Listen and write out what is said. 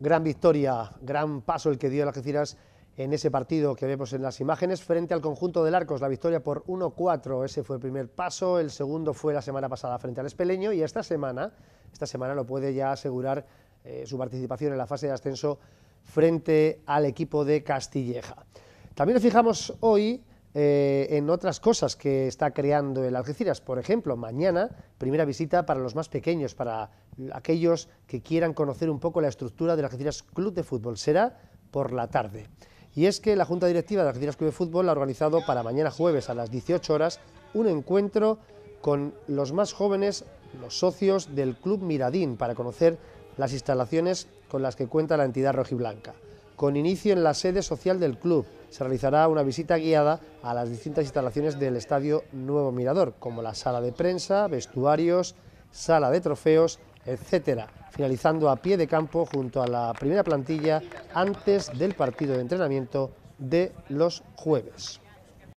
Gran victoria, gran paso el que dio el Algeciras en ese partido que vemos en las imágenes frente al conjunto del Arcos, la victoria por 1-4, ese fue el primer paso, el segundo fue la semana pasada frente al Espeleño y esta semana, esta semana lo puede ya asegurar eh, su participación en la fase de ascenso frente al equipo de Castilleja. También nos fijamos hoy eh, en otras cosas que está creando el Algeciras. Por ejemplo, mañana, primera visita para los más pequeños, para aquellos que quieran conocer un poco la estructura del Algeciras Club de Fútbol. Será por la tarde. Y es que la Junta Directiva del Algeciras Club de Fútbol ha organizado para mañana jueves a las 18 horas un encuentro con los más jóvenes, los socios del Club Miradín, para conocer las instalaciones con las que cuenta la entidad rojiblanca con inicio en la sede social del club. Se realizará una visita guiada a las distintas instalaciones del Estadio Nuevo Mirador, como la sala de prensa, vestuarios, sala de trofeos, etcétera, Finalizando a pie de campo junto a la primera plantilla antes del partido de entrenamiento de los jueves.